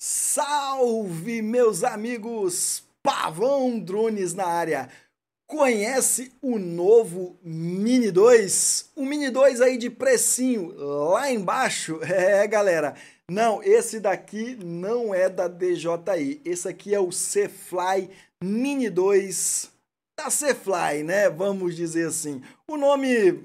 Salve, meus amigos! Pavão Drones na área! Conhece o novo Mini 2? O Mini 2 aí de precinho lá embaixo? É, galera. Não, esse daqui não é da DJI. Esse aqui é o C-Fly Mini 2 da tá C-Fly, né? Vamos dizer assim. O nome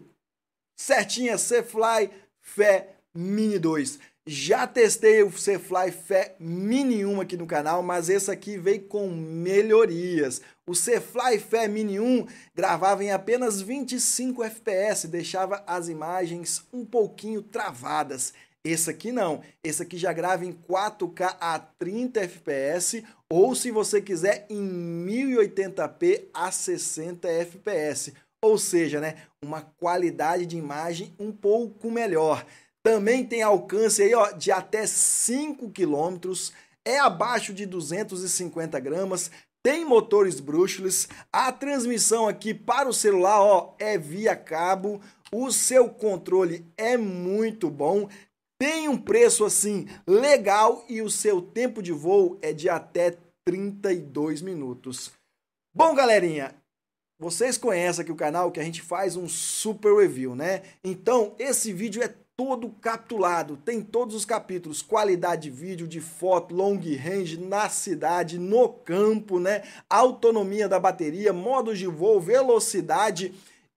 certinho é C-Fly Fé Mini 2. Já testei o Cfly fé Mini 1 aqui no canal, mas esse aqui veio com melhorias. O Cfly Fé Mini 1 gravava em apenas 25 FPS, deixava as imagens um pouquinho travadas. Esse aqui não, esse aqui já grava em 4K a 30 FPS ou se você quiser em 1080p a 60 FPS. Ou seja, né, uma qualidade de imagem um pouco melhor. Também tem alcance aí, ó, de até 5 quilômetros, é abaixo de 250 gramas, tem motores brushless, a transmissão aqui para o celular ó, é via cabo, o seu controle é muito bom, tem um preço assim legal e o seu tempo de voo é de até 32 minutos. Bom, galerinha, vocês conhecem aqui o canal que a gente faz um super review, né? Então, esse vídeo é todo capitulado, tem todos os capítulos, qualidade de vídeo, de foto, long range, na cidade, no campo, né? Autonomia da bateria, modos de voo, velocidade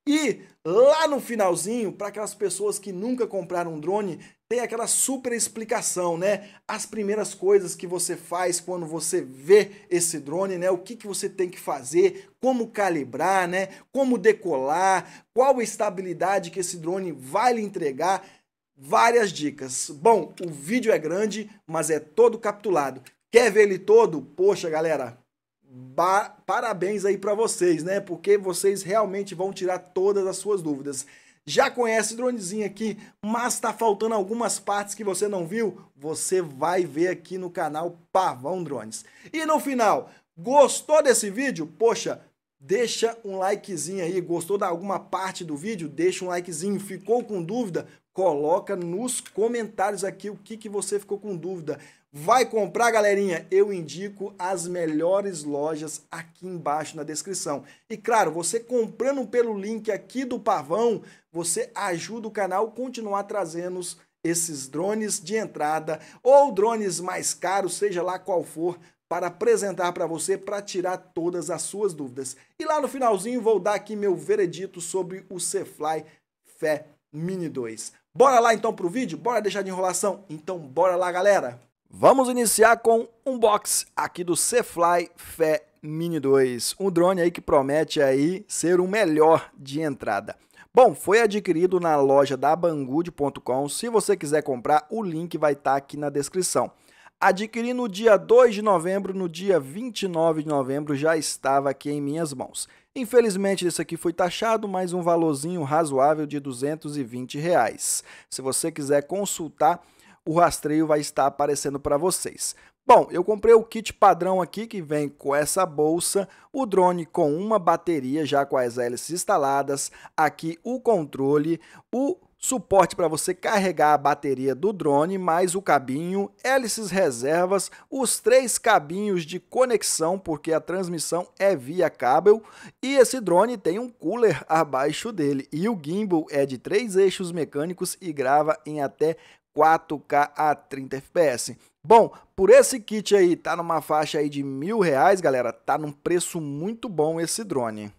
e lá no finalzinho, para aquelas pessoas que nunca compraram um drone, tem aquela super explicação, né? As primeiras coisas que você faz quando você vê esse drone, né? O que, que você tem que fazer, como calibrar, né? Como decolar, qual estabilidade que esse drone vai lhe entregar várias dicas. Bom, o vídeo é grande, mas é todo capitulado. Quer ver ele todo? Poxa, galera, parabéns aí para vocês, né? Porque vocês realmente vão tirar todas as suas dúvidas. Já conhece o dronezinho aqui, mas está faltando algumas partes que você não viu? Você vai ver aqui no canal Pavão Drones. E no final, gostou desse vídeo? Poxa, deixa um likezinho aí. Gostou de alguma parte do vídeo? Deixa um likezinho. Ficou com dúvida? coloca nos comentários aqui o que, que você ficou com dúvida. Vai comprar, galerinha? Eu indico as melhores lojas aqui embaixo na descrição. E claro, você comprando pelo link aqui do Pavão, você ajuda o canal a continuar trazendo esses drones de entrada ou drones mais caros, seja lá qual for, para apresentar para você para tirar todas as suas dúvidas. E lá no finalzinho vou dar aqui meu veredito sobre o Cefly Fé Mini 2. Bora lá então pro vídeo? Bora deixar de enrolação? Então bora lá, galera! Vamos iniciar com um box aqui do C-Fly Fé Mini 2, um drone aí que promete aí ser o melhor de entrada. Bom, foi adquirido na loja da Banggood.com. Se você quiser comprar, o link vai estar tá aqui na descrição. Adquiri no dia 2 de novembro, no dia 29 de novembro já estava aqui em minhas mãos. Infelizmente, isso aqui foi taxado, mas um valorzinho razoável de 220 reais. Se você quiser consultar, o rastreio vai estar aparecendo para vocês. Bom, eu comprei o kit padrão aqui que vem com essa bolsa, o drone com uma bateria já com as hélices instaladas, aqui o controle, o suporte para você carregar a bateria do drone, mais o cabinho, hélices reservas, os três cabinhos de conexão, porque a transmissão é via cabo, e esse drone tem um cooler abaixo dele. E o gimbal é de três eixos mecânicos e grava em até 4K a 30 fps. Bom, por esse kit aí, tá numa faixa aí de mil reais, galera, tá num preço muito bom esse drone.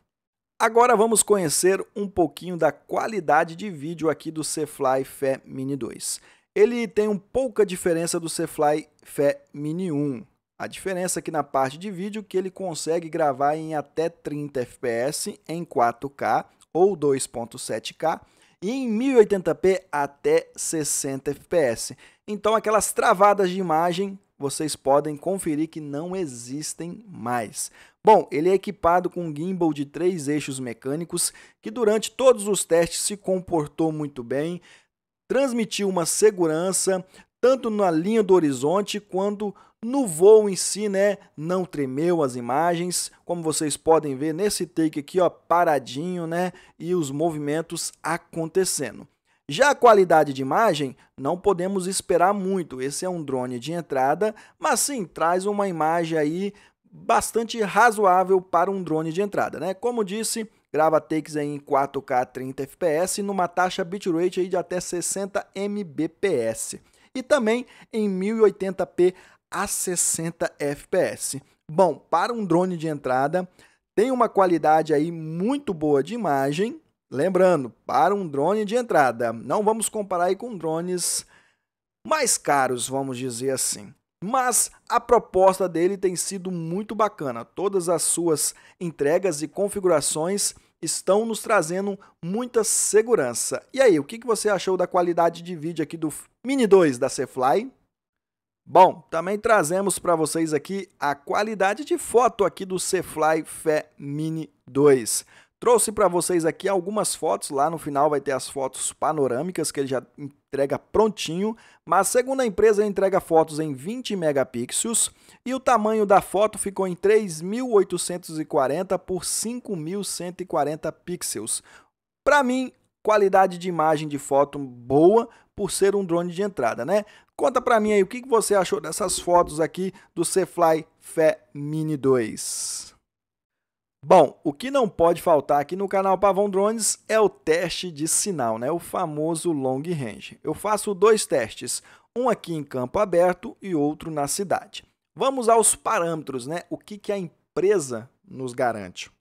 Agora vamos conhecer um pouquinho da qualidade de vídeo aqui do Cfly Fe Mini 2. Ele tem um pouca diferença do Cfly Fe Mini 1. A diferença aqui é na parte de vídeo que ele consegue gravar em até 30 fps em 4K ou 2.7K e em 1080p até 60 fps. Então aquelas travadas de imagem vocês podem conferir que não existem mais. Bom, ele é equipado com um gimbal de três eixos mecânicos que durante todos os testes se comportou muito bem, transmitiu uma segurança tanto na linha do horizonte quanto no voo em si, né? Não tremeu as imagens, como vocês podem ver nesse take aqui, ó, paradinho, né? E os movimentos acontecendo. Já a qualidade de imagem, não podemos esperar muito. Esse é um drone de entrada, mas sim traz uma imagem aí bastante razoável para um drone de entrada, né? Como disse, grava takes em 4K 30 fps numa taxa bitrate aí de até 60 mbps e também em 1080p a 60 fps. Bom, para um drone de entrada, tem uma qualidade aí muito boa de imagem, Lembrando, para um drone de entrada, não vamos comparar aí com drones mais caros, vamos dizer assim. Mas a proposta dele tem sido muito bacana. Todas as suas entregas e configurações estão nos trazendo muita segurança. E aí, o que você achou da qualidade de vídeo aqui do Mini 2 da Cfly? Bom, também trazemos para vocês aqui a qualidade de foto aqui do Cfly Fe Mini 2. Trouxe para vocês aqui algumas fotos, lá no final vai ter as fotos panorâmicas que ele já entrega prontinho, mas segundo a empresa ele entrega fotos em 20 megapixels e o tamanho da foto ficou em 3840 por 5140 pixels. Para mim, qualidade de imagem de foto boa por ser um drone de entrada, né? Conta para mim aí o que você achou dessas fotos aqui do Cfly Fe Mini 2. Bom, o que não pode faltar aqui no canal Pavão Drones é o teste de sinal, né? o famoso long range. Eu faço dois testes, um aqui em campo aberto e outro na cidade. Vamos aos parâmetros, né? o que, que a empresa nos garante.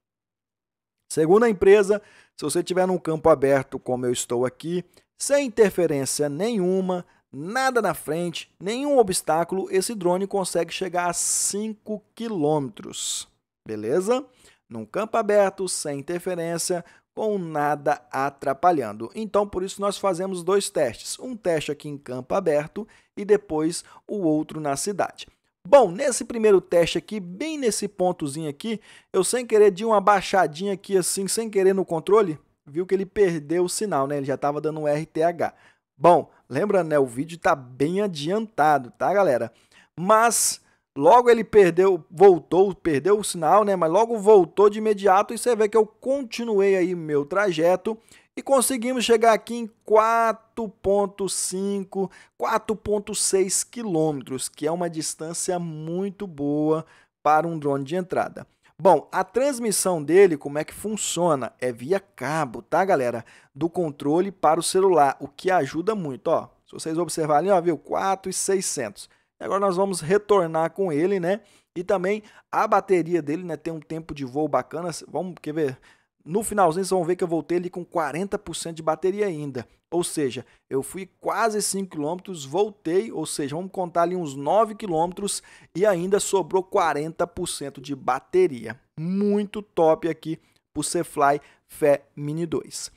Segundo a empresa, se você estiver num campo aberto como eu estou aqui, sem interferência nenhuma, nada na frente, nenhum obstáculo, esse drone consegue chegar a 5 quilômetros, beleza? num campo aberto, sem interferência, com nada atrapalhando. Então, por isso, nós fazemos dois testes: um teste aqui em campo aberto e depois o outro na cidade. Bom, nesse primeiro teste aqui, bem nesse pontozinho aqui, eu sem querer de uma baixadinha aqui assim, sem querer no controle, viu que ele perdeu o sinal, né? Ele já estava dando um RTH. Bom, lembrando, né? O vídeo está bem adiantado, tá, galera? Mas Logo ele perdeu, voltou, perdeu o sinal, né? Mas logo voltou de imediato e você vê que eu continuei aí meu trajeto e conseguimos chegar aqui em 4.5, 4.6 quilômetros, que é uma distância muito boa para um drone de entrada. Bom, a transmissão dele, como é que funciona? É via cabo, tá, galera? Do controle para o celular, o que ajuda muito, ó. Se vocês observarem, ó, viu? 4.600. e Agora nós vamos retornar com ele, né? E também a bateria dele, né? Tem um tempo de voo bacana. Vamos, quer ver? No finalzinho vocês vão ver que eu voltei ele com 40% de bateria ainda. Ou seja, eu fui quase 5 km, voltei, ou seja, vamos contar ali uns 9 km e ainda sobrou 40% de bateria. Muito top aqui pro Cfly Fé Mini 2.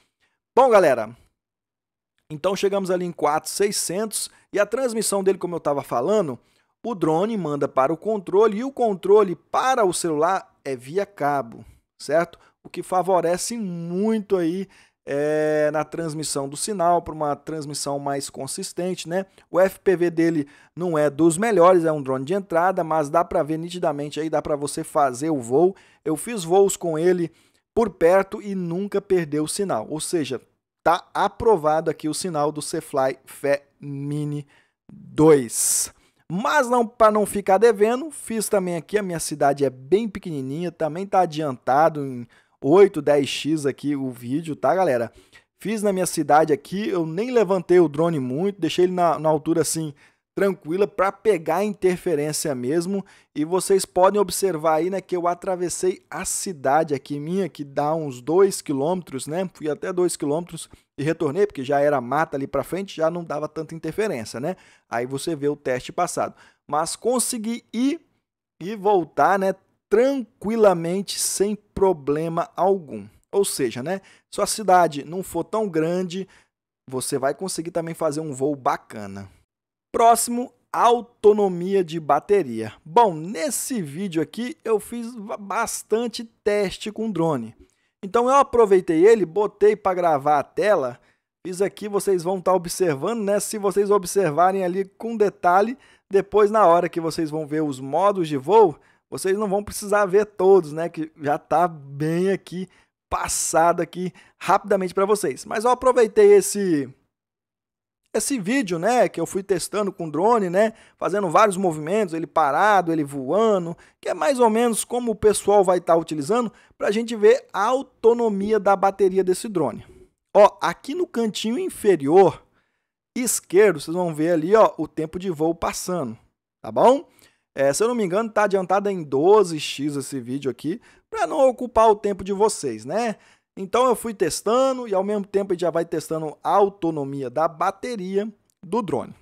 Bom, galera, então chegamos ali em 4600 e a transmissão dele, como eu estava falando, o drone manda para o controle e o controle para o celular é via cabo, certo? O que favorece muito aí é, na transmissão do sinal para uma transmissão mais consistente, né? O FPV dele não é dos melhores, é um drone de entrada, mas dá para ver nitidamente aí, dá para você fazer o voo. Eu fiz voos com ele por perto e nunca perdeu o sinal. Ou seja, tá aprovado aqui o sinal do Cfly Fé Mini 2. Mas não para não ficar devendo, fiz também aqui, a minha cidade é bem pequenininha, também tá adiantado em 8, 10x aqui o vídeo, tá, galera? Fiz na minha cidade aqui, eu nem levantei o drone muito, deixei ele na, na altura assim tranquila para pegar a interferência mesmo. E vocês podem observar aí, né, que eu atravessei a cidade aqui minha, que dá uns 2 quilômetros, né? Fui até 2 quilômetros e retornei, porque já era mata ali para frente, já não dava tanta interferência, né? Aí você vê o teste passado. Mas consegui ir e voltar, né, tranquilamente, sem problema algum. Ou seja, né, se a cidade não for tão grande, você vai conseguir também fazer um voo bacana. Próximo, autonomia de bateria. Bom, nesse vídeo aqui eu fiz bastante teste com drone. Então eu aproveitei ele, botei para gravar a tela. Fiz aqui, vocês vão estar tá observando, né? Se vocês observarem ali com detalhe, depois na hora que vocês vão ver os modos de voo, vocês não vão precisar ver todos, né? Que já está bem aqui passado aqui rapidamente para vocês. Mas eu aproveitei esse esse vídeo, né, que eu fui testando com drone, né, fazendo vários movimentos, ele parado, ele voando, que é mais ou menos como o pessoal vai estar tá utilizando para a gente ver a autonomia da bateria desse drone. Ó, aqui no cantinho inferior esquerdo, vocês vão ver ali, ó, o tempo de voo passando, tá bom? É, se eu não me engano, tá adiantado em 12x esse vídeo aqui, para não ocupar o tempo de vocês, né? Então eu fui testando e ao mesmo tempo já vai testando a autonomia da bateria do drone.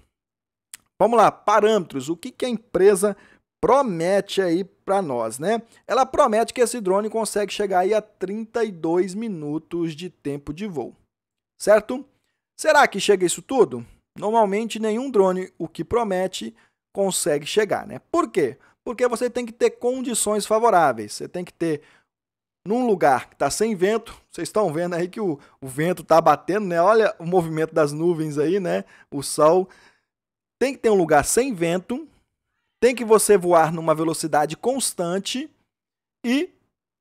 Vamos lá, parâmetros. O que, que a empresa promete aí para nós, né? Ela promete que esse drone consegue chegar aí a 32 minutos de tempo de voo, certo? Será que chega isso tudo? Normalmente nenhum drone, o que promete, consegue chegar, né? Por quê? Porque você tem que ter condições favoráveis, você tem que ter num lugar que está sem vento. Vocês estão vendo aí que o, o vento está batendo, né? Olha o movimento das nuvens aí, né? O sol. Tem que ter um lugar sem vento, tem que você voar numa velocidade constante e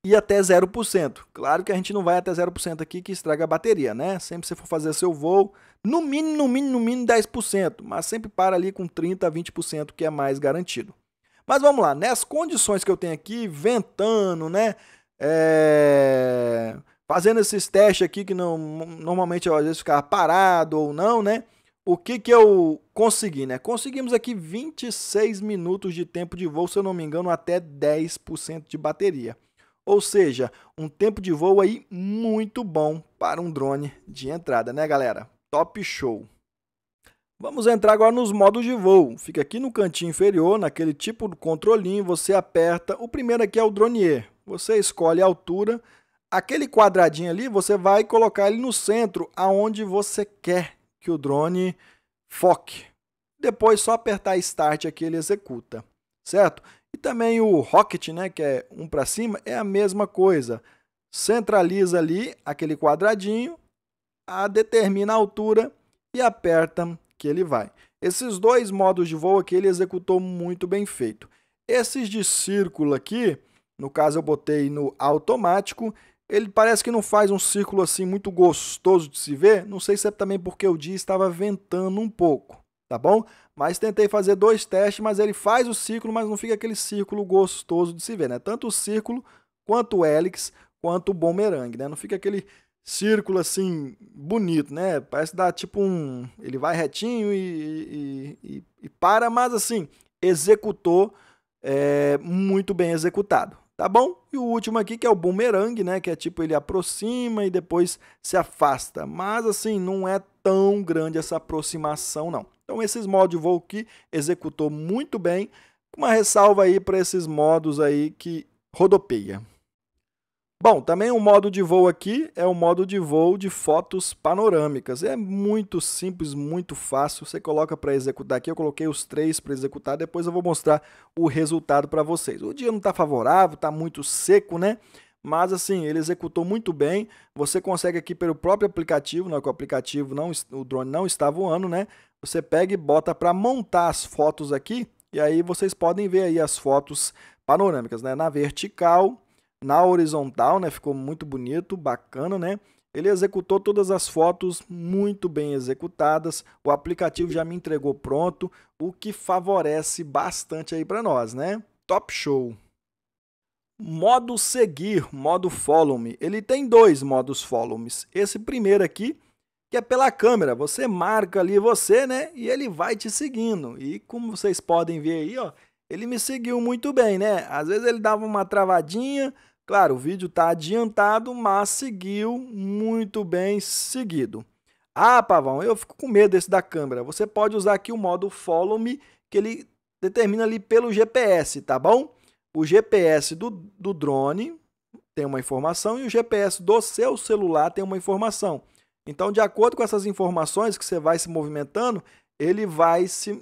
ir até 0%. Claro que a gente não vai até 0% aqui que estraga a bateria, né? Sempre que você for fazer seu voo, no mínimo, no mínimo, no mínimo 10%, mas sempre para ali com 30 a 20% que é mais garantido. Mas vamos lá, nessas né? condições que eu tenho aqui, ventando, né? é, fazendo esses testes aqui que não, normalmente eu às vezes ficava parado ou não, né? O que, que eu consegui, né? Conseguimos aqui 26 minutos de tempo de voo, se eu não me engano, até 10% de bateria. Ou seja, um tempo de voo aí muito bom para um drone de entrada, né, galera? Top show! Vamos entrar agora nos modos de voo. Fica aqui no cantinho inferior, naquele tipo de controlinho, você aperta. O primeiro aqui é o dronier. Você escolhe a altura. Aquele quadradinho ali, você vai colocar ele no centro, aonde você quer que o drone foque. Depois só apertar Start aqui ele executa, certo? E também o Rocket, né, que é um para cima, é a mesma coisa. Centraliza ali aquele quadradinho, a determina a altura e aperta que ele vai. Esses dois modos de voo aqui ele executou muito bem feito. Esses de círculo aqui, no caso eu botei no automático, ele parece que não faz um círculo assim muito gostoso de se ver, não sei se é também porque o dia estava ventando um pouco, tá bom? Mas tentei fazer dois testes, mas ele faz o círculo, mas não fica aquele círculo gostoso de se ver, né? Tanto o círculo quanto o hélix, quanto o bumerangue, né? Não fica aquele círculo assim bonito, né? Parece dar tipo um, ele vai retinho e, e, e, e para, mas assim executou é, muito bem executado tá bom? E o último aqui que é o boomerang, né, que é tipo ele aproxima e depois se afasta. Mas assim, não é tão grande essa aproximação não. Então esses modos de voo que executou muito bem, uma ressalva aí para esses modos aí que rodopeia. Bom, também o um modo de voo aqui é o um modo de voo de fotos panorâmicas. É muito simples, muito fácil. Você coloca para executar aqui. Eu coloquei os três para executar. Depois eu vou mostrar o resultado para vocês. O dia não está favorável, está muito seco, né? Mas assim, ele executou muito bem. Você consegue aqui pelo próprio aplicativo, não é que o aplicativo não, o drone não está voando, né? Você pega e bota para montar as fotos aqui. E aí vocês podem ver aí as fotos panorâmicas, né? Na vertical na horizontal, né? Ficou muito bonito, bacana, né? Ele executou todas as fotos muito bem executadas. O aplicativo já me entregou pronto, o que favorece bastante aí para nós, né? Top show. Modo seguir, modo follow me. Ele tem dois modos follow me. Esse primeiro aqui, que é pela câmera. Você marca ali você, né? E ele vai te seguindo. E como vocês podem ver aí, ó, ele me seguiu muito bem, né? Às vezes ele dava uma travadinha, claro, o vídeo está adiantado, mas seguiu muito bem seguido. Ah, Pavão, eu fico com medo desse da câmera. Você pode usar aqui o modo Follow Me, que ele determina ali pelo GPS, tá bom? O GPS do, do drone tem uma informação e o GPS do seu celular tem uma informação. Então, de acordo com essas informações que você vai se movimentando, ele vai se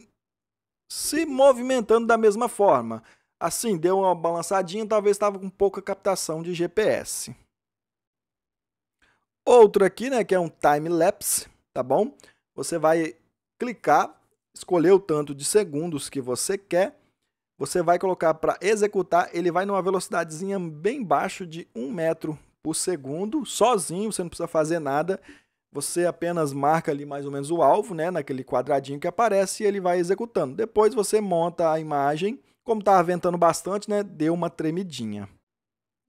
se movimentando da mesma forma. Assim, deu uma balançadinha, talvez estava com pouca captação de GPS. Outro aqui, né, que é um time lapse, tá bom? Você vai clicar, escolher o tanto de segundos que você quer. Você vai colocar para executar, ele vai numa velocidadezinha bem baixo de 1 metro por segundo, sozinho, você não precisa fazer nada. Você apenas marca ali mais ou menos o alvo, né, naquele quadradinho que aparece e ele vai executando. Depois você monta a imagem. Como estava tá ventando bastante, né, deu uma tremidinha.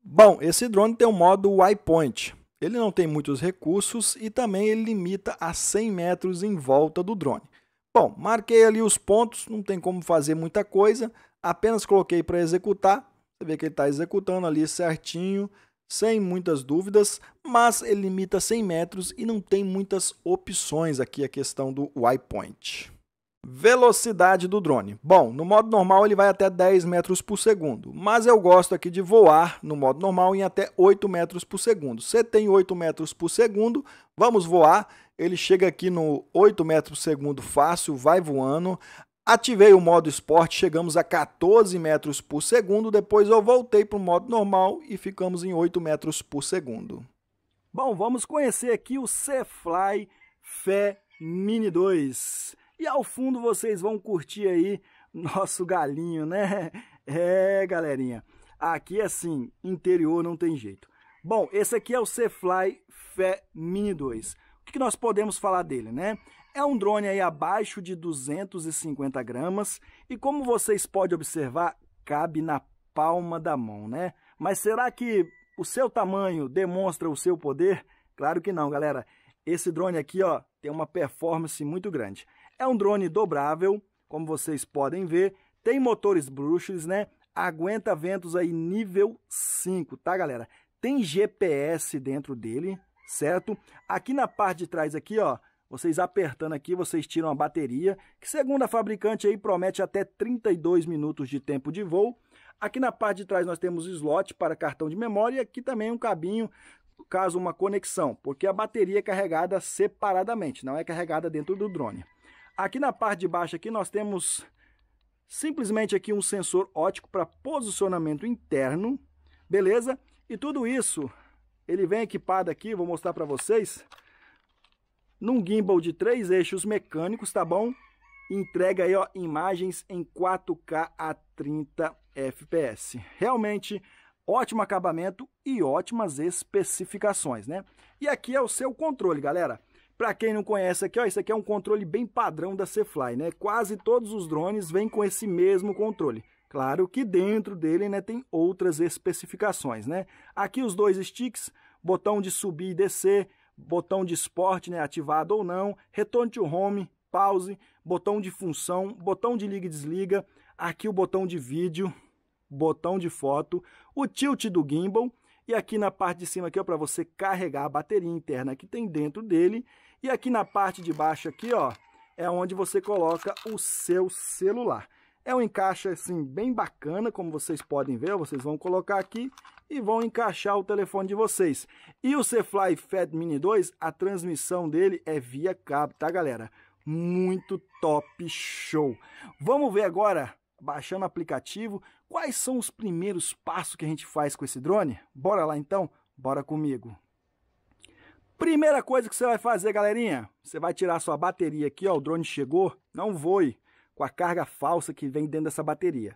Bom, esse drone tem o um modo waypoint. Ele não tem muitos recursos e também ele limita a 100 metros em volta do drone. Bom, marquei ali os pontos, não tem como fazer muita coisa, apenas coloquei para executar. Você vê que ele está executando ali certinho sem muitas dúvidas, mas ele limita 100 metros e não tem muitas opções aqui a questão do waypoint. Velocidade do drone. Bom, no modo normal ele vai até 10 metros por segundo, mas eu gosto aqui de voar no modo normal em até 8 metros por segundo. Você tem 8 metros por segundo, vamos voar. Ele chega aqui no 8 metros por segundo fácil, vai voando. Ativei o modo esporte, chegamos a 14 metros por segundo, depois eu voltei para o modo normal e ficamos em 8 metros por segundo. Bom, vamos conhecer aqui o C-Fly Fé Mini 2. E ao fundo vocês vão curtir aí nosso galinho, né? É, galerinha. Aqui é assim, interior não tem jeito. Bom, esse aqui é o C-Fly Fé Mini 2. O que nós podemos falar dele, né? É um drone aí abaixo de 250 gramas e como vocês podem observar, cabe na palma da mão, né? Mas será que o seu tamanho demonstra o seu poder? Claro que não, galera. Esse drone aqui, ó, tem uma performance muito grande. É um drone dobrável, como vocês podem ver, tem motores bruxos, né? Aguenta ventos aí nível 5, tá, galera? Tem GPS dentro dele, certo? Aqui na parte de trás aqui, ó, vocês apertando aqui, vocês tiram a bateria, que segundo a fabricante aí promete até 32 minutos de tempo de voo. Aqui na parte de trás nós temos slot para cartão de memória e aqui também um cabinho caso uma conexão, porque a bateria é carregada separadamente, não é carregada dentro do drone. Aqui na parte de baixo aqui nós temos simplesmente aqui um sensor ótico para posicionamento interno, beleza? E tudo isso, ele vem equipado aqui, vou mostrar para vocês, num gimbal de três eixos mecânicos, tá bom? Entrega aí, ó, imagens em 4K a 30 FPS. Realmente ótimo acabamento e ótimas especificações, né? E aqui é o seu controle, galera. Para quem não conhece aqui, ó, isso aqui é um controle bem padrão da Fly, né? Quase todos os drones vêm com esse mesmo controle. Claro que dentro dele, né, tem outras especificações, né? Aqui os dois sticks, botão de subir e descer, botão de esporte né, ativado ou não, retorno to home, pause, botão de função, botão de liga e desliga, aqui o botão de vídeo, botão de foto, o tilt do gimbal, e aqui na parte de cima aqui para você carregar a bateria interna que tem dentro dele, e aqui na parte de baixo aqui ó, é onde você coloca o seu celular. É um encaixe assim bem bacana, como vocês podem ver, vocês vão colocar aqui e vão encaixar o telefone de vocês. E o Cefly Fed Mini 2, a transmissão dele é via cabo, tá galera? Muito top show. Vamos ver agora, baixando o aplicativo, quais são os primeiros passos que a gente faz com esse drone? Bora lá então? Bora comigo. Primeira coisa que você vai fazer, galerinha, você vai tirar sua bateria aqui, ó, o drone chegou, não voe com a carga falsa que vem dentro dessa bateria.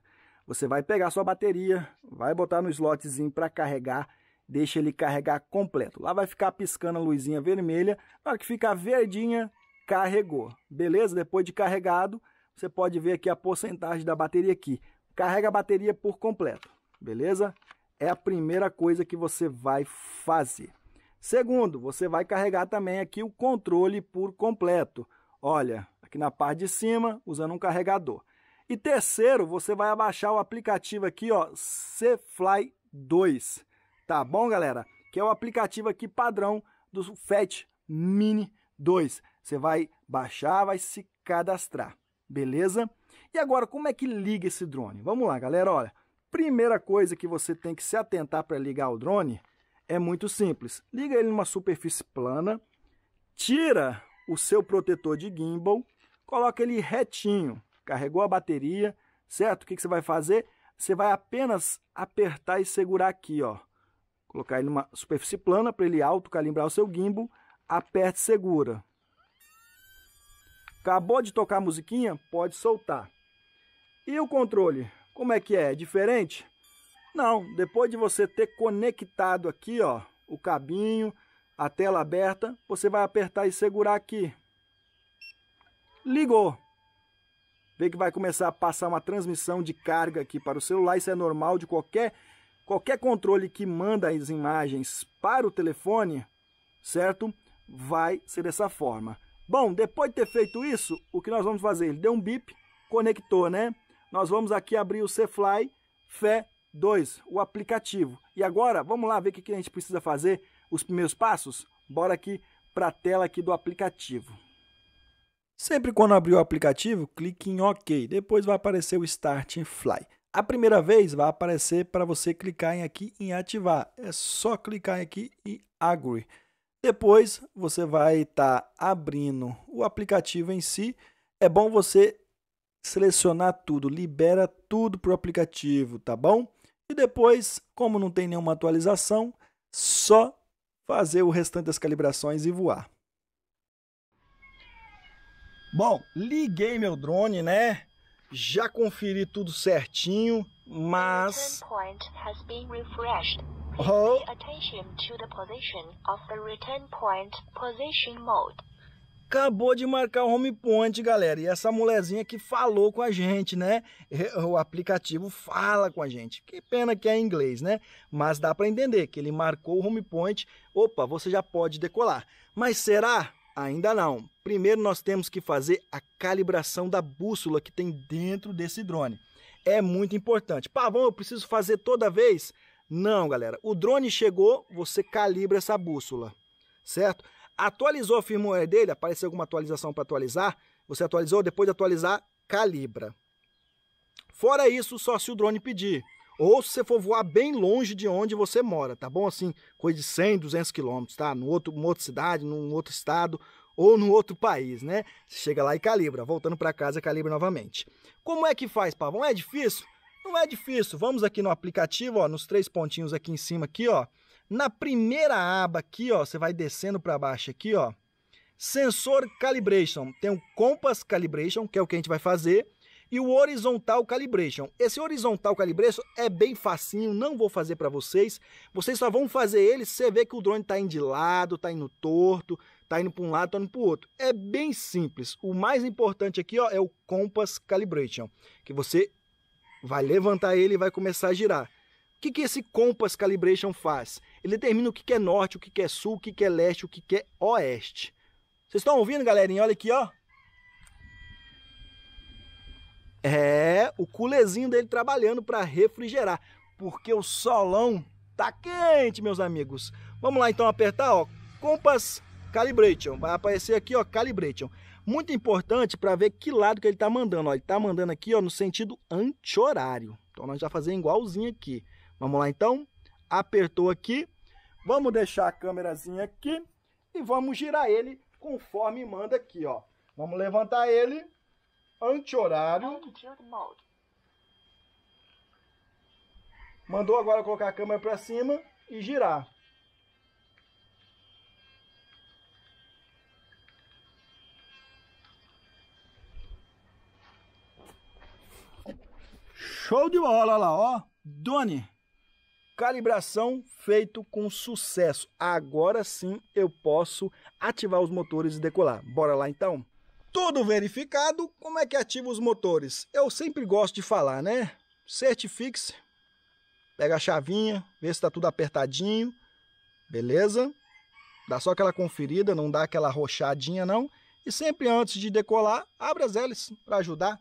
Você vai pegar sua bateria, vai botar no slotzinho para carregar, deixa ele carregar completo. Lá vai ficar piscando a luzinha vermelha. Na hora que ficar verdinha, carregou. Beleza? Depois de carregado, você pode ver aqui a porcentagem da bateria aqui. Carrega a bateria por completo. Beleza? É a primeira coisa que você vai fazer. Segundo, você vai carregar também aqui o controle por completo. Olha, aqui na parte de cima, usando um carregador. E terceiro, você vai abaixar o aplicativo aqui, ó, CFly 2, tá bom, galera? Que é o aplicativo aqui padrão do Fat Mini 2. Você vai baixar, vai se cadastrar, beleza? E agora, como é que liga esse drone? Vamos lá, galera, olha. Primeira coisa que você tem que se atentar para ligar o drone é muito simples. Liga ele numa superfície plana, tira o seu protetor de gimbal, coloca ele retinho carregou a bateria, certo? O que, que você vai fazer? Você vai apenas apertar e segurar aqui, ó. Colocar ele numa superfície plana para ele autocalibrar o seu gimbal. Aperta e segura. Acabou de tocar a musiquinha? Pode soltar. E o controle? Como é que é? é diferente? Não, depois de você ter conectado aqui, ó, o cabinho, a tela aberta, você vai apertar e segurar aqui. Ligou vê que vai começar a passar uma transmissão de carga aqui para o celular. Isso é normal de qualquer qualquer controle que manda as imagens para o telefone, certo? Vai ser dessa forma. Bom, depois de ter feito isso, o que nós vamos fazer? Ele deu um bip, conectou, né? Nós vamos aqui abrir o CFly Fé 2, o aplicativo. E agora, vamos lá ver o que a gente precisa fazer, os primeiros passos? Bora aqui para a tela aqui do aplicativo. Sempre quando abrir o aplicativo, clique em OK. Depois vai aparecer o Start Fly. A primeira vez vai aparecer para você clicar em aqui em ativar. É só clicar aqui e Agree. Depois você vai estar tá abrindo o aplicativo em si. É bom você selecionar tudo, libera tudo para o aplicativo, tá bom? E depois, como não tem nenhuma atualização, só fazer o restante das calibrações e voar. Bom, liguei meu drone, né? Já conferi tudo certinho, mas... Oh. Acabou de marcar o home point, galera. E essa mulherzinha que falou com a gente, né? O aplicativo fala com a gente. Que pena que é em inglês, né? Mas dá para entender que ele marcou o home point. Opa, você já pode decolar. Mas será? Ainda não. Primeiro nós temos que fazer a calibração da bússola que tem dentro desse drone. É muito importante. Pavão, eu preciso fazer toda vez? Não, galera. O drone chegou, você calibra essa bússola, certo? Atualizou a firmware dele, apareceu alguma atualização para atualizar, você atualizou, depois de atualizar, calibra. Fora isso, só se o drone pedir. Ou se você for voar bem longe de onde você mora, tá bom? Assim, coisa de 100, 200 quilômetros, tá? Num outro, numa outra cidade, num outro estado ou num outro país, né? Você chega lá e calibra. Voltando para casa, calibra novamente. Como é que faz, Pavão? É difícil? Não é difícil. Vamos aqui no aplicativo, ó, nos três pontinhos aqui em cima aqui, ó. Na primeira aba aqui, ó, você vai descendo para baixo aqui, ó. Sensor Calibration. Tem o Compass Calibration, que é o que a gente vai fazer e o horizontal calibration. Esse horizontal calibration é bem facinho, não vou fazer para vocês. Vocês só vão fazer ele se você ver que o drone está indo de lado, está indo torto, está indo para um lado, está indo para o outro. É bem simples. O mais importante aqui ó, é o compass calibration, que você vai levantar ele e vai começar a girar. O que, que esse compass calibration faz? Ele determina o que, que é norte, o que, que é sul, o que, que é leste, o que, que é oeste. Vocês estão ouvindo, galerinha? Olha aqui, ó. É, o culezinho dele trabalhando para refrigerar, porque o solão tá quente, meus amigos. Vamos lá então apertar, ó, Compass Calibration. Vai aparecer aqui, ó, Calibration. Muito importante para ver que lado que ele tá mandando, ó. Ele tá mandando aqui, ó, no sentido anti-horário. Então nós já fazer igualzinho aqui. Vamos lá então. Apertou aqui. Vamos deixar a câmerazinha aqui e vamos girar ele conforme manda aqui, ó. Vamos levantar ele anti-horário. É Mandou agora colocar a câmera para cima e girar. Show de bola, olha lá, ó. Doni, calibração feito com sucesso. Agora sim eu posso ativar os motores e decolar. Bora lá então? Tudo verificado, como é que ativa os motores? Eu sempre gosto de falar, né? Certifique-se, pega a chavinha, vê se está tudo apertadinho, beleza? Dá só aquela conferida, não dá aquela rochadinha não. E sempre antes de decolar, abre as hélices para ajudar,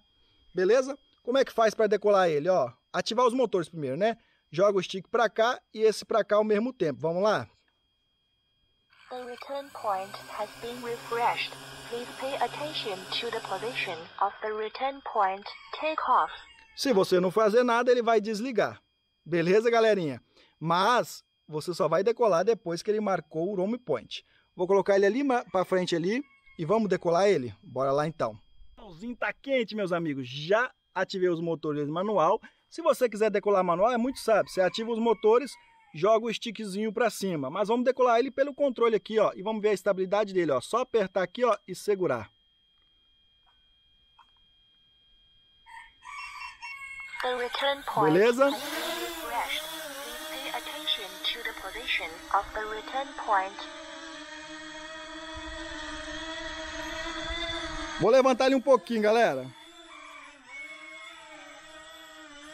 beleza? Como é que faz para decolar ele? Ó, ativar os motores primeiro, né? Joga o stick para cá e esse para cá ao mesmo tempo. Vamos lá? The return point has been refreshed. Please pay attention to the position of the return point. Take off. Se você não fazer nada, ele vai desligar. Beleza, galerinha? Mas você só vai decolar depois que ele marcou o home point. Vou colocar ele ali para frente ali e vamos decolar ele? Bora lá então. O solzinho tá quente, meus amigos. Já ativei os motores manual. Se você quiser decolar manual, é muito sábio. Você ativa os motores, joga o stickzinho para cima. Mas vamos decolar ele pelo controle aqui, ó, e vamos ver a estabilidade dele, ó. Só apertar aqui, ó, e segurar. Beleza? Vou levantar ele um pouquinho, galera.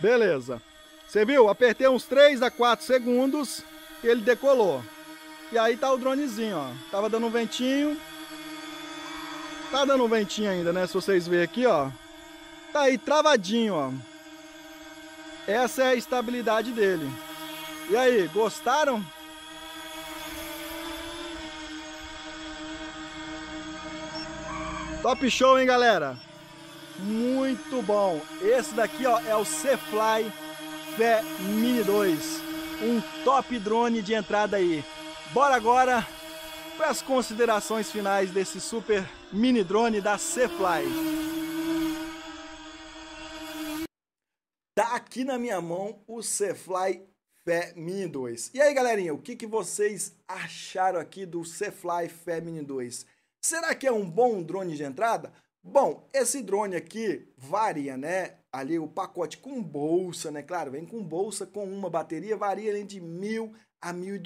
Beleza. Você viu? Apertei uns 3 a 4 segundos, e ele decolou. E aí tá o dronezinho, ó. Tava dando um ventinho. Tá dando um ventinho ainda, né? Se vocês verem aqui, ó. Tá aí travadinho, ó. Essa é a estabilidade dele. E aí, gostaram? Top show, hein, galera? Muito bom. Esse daqui, ó, é o C-Fly Fé Mini 2. Um top drone de entrada aí. Bora agora para as considerações finais desse super mini drone da C-Fly. Tá aqui na minha mão o C-Fly Fé Mini 2. E aí galerinha, o que, que vocês acharam aqui do C-Fly Fé Mini 2? Será que é um bom drone de entrada? Bom, esse drone aqui varia, né? ali o pacote com bolsa, né? Claro, vem com bolsa, com uma bateria, varia entre mil a mil e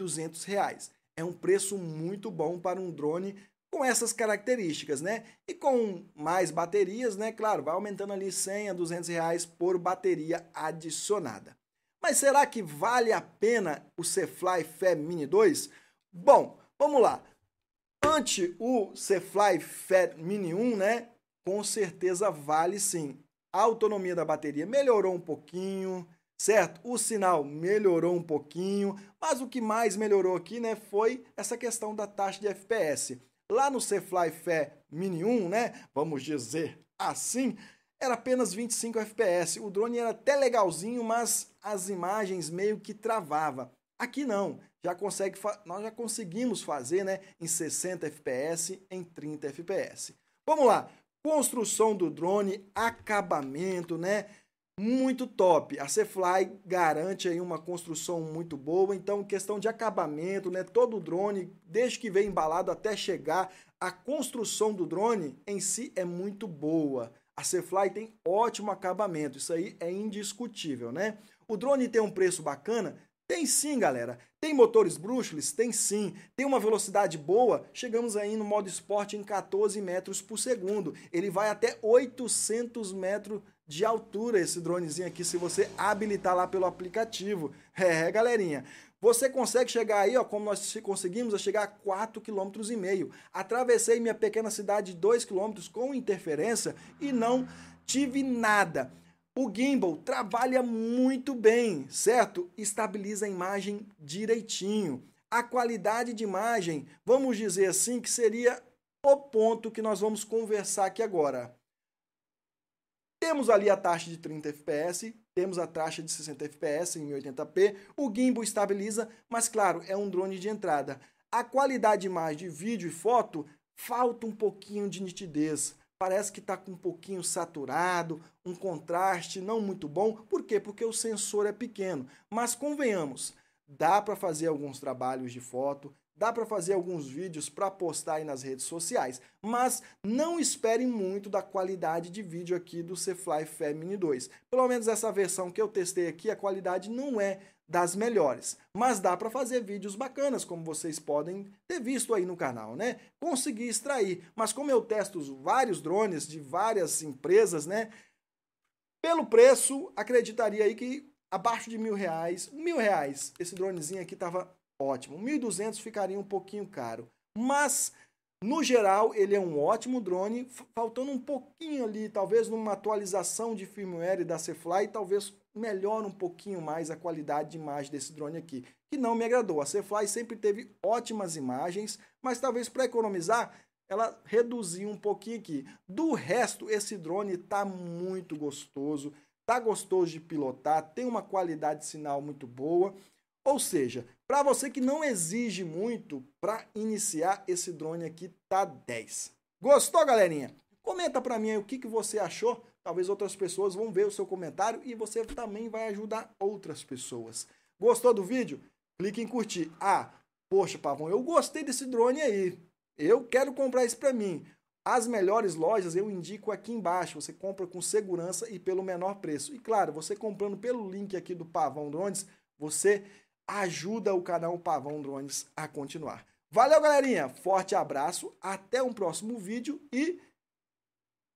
reais. É um preço muito bom para um drone com essas características, né? E com mais baterias, né? Claro, vai aumentando ali 100 a 200 reais por bateria adicionada. Mas será que vale a pena o Cfly Fab Mini 2? Bom, vamos lá. Ante o Cfly Fab Mini 1, né? Com certeza vale sim a autonomia da bateria melhorou um pouquinho, certo? O sinal melhorou um pouquinho, mas o que mais melhorou aqui, né, foi essa questão da taxa de FPS. Lá no C-Fly Fé Mini 1, né, vamos dizer assim, era apenas 25 FPS. O drone era até legalzinho, mas as imagens meio que travava. Aqui não, já consegue nós já conseguimos fazer né, em 60 FPS, em 30 FPS. Vamos lá, construção do drone, acabamento, né? Muito top. A Cfly garante aí uma construção muito boa, então questão de acabamento, né? Todo drone, desde que vem embalado até chegar, a construção do drone em si é muito boa. A Cfly tem ótimo acabamento, isso aí é indiscutível, né? O drone tem um preço bacana, tem sim, galera. Tem motores brushless. Tem sim. Tem uma velocidade boa? Chegamos aí no modo esporte em 14 metros por segundo. Ele vai até 800 metros de altura, esse dronezinho aqui, se você habilitar lá pelo aplicativo. É, galerinha. Você consegue chegar aí, ó, como nós conseguimos, a chegar a 4,5 km. Atravessei minha pequena cidade de 2 km com interferência e não tive nada. O gimbal trabalha muito bem, certo? Estabiliza a imagem direitinho. A qualidade de imagem, vamos dizer assim, que seria o ponto que nós vamos conversar aqui agora. Temos ali a taxa de 30 fps, temos a taxa de 60 fps em 1080p, o gimbal estabiliza, mas claro, é um drone de entrada. A qualidade de imagem de vídeo e foto falta um pouquinho de nitidez parece que está com um pouquinho saturado, um contraste não muito bom. Por quê? Porque o sensor é pequeno. Mas convenhamos, dá para fazer alguns trabalhos de foto, dá para fazer alguns vídeos para postar aí nas redes sociais, mas não esperem muito da qualidade de vídeo aqui do Cfly Fly Mini 2. Pelo menos essa versão que eu testei aqui, a qualidade não é das melhores. Mas dá para fazer vídeos bacanas, como vocês podem ter visto aí no canal, né? Consegui extrair, mas como eu testo vários drones de várias empresas, né? Pelo preço, acreditaria aí que abaixo de mil reais, mil reais, esse dronezinho aqui tava ótimo. 1.200 ficaria um pouquinho caro, mas no geral, ele é um ótimo drone, faltando um pouquinho ali, talvez numa atualização de firmware da Cfly, talvez melhore um pouquinho mais a qualidade de imagem desse drone aqui, que não me agradou. A Cfly sempre teve ótimas imagens, mas talvez para economizar, ela reduziu um pouquinho aqui. Do resto, esse drone tá muito gostoso, tá gostoso de pilotar, tem uma qualidade de sinal muito boa. Ou seja, para você que não exige muito, para iniciar esse drone aqui tá 10. Gostou, galerinha? Comenta para mim aí o que, que você achou. Talvez outras pessoas vão ver o seu comentário e você também vai ajudar outras pessoas. Gostou do vídeo? Clique em curtir. Ah, poxa, Pavão, eu gostei desse drone aí. Eu quero comprar esse para mim. As melhores lojas eu indico aqui embaixo. Você compra com segurança e pelo menor preço. E claro, você comprando pelo link aqui do Pavão Drones, você ajuda o canal Pavão Drones a continuar. Valeu, galerinha. Forte abraço. Até um próximo vídeo e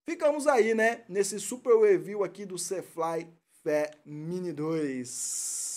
ficamos aí, né? Nesse super review aqui do Cfly Fé Mini 2.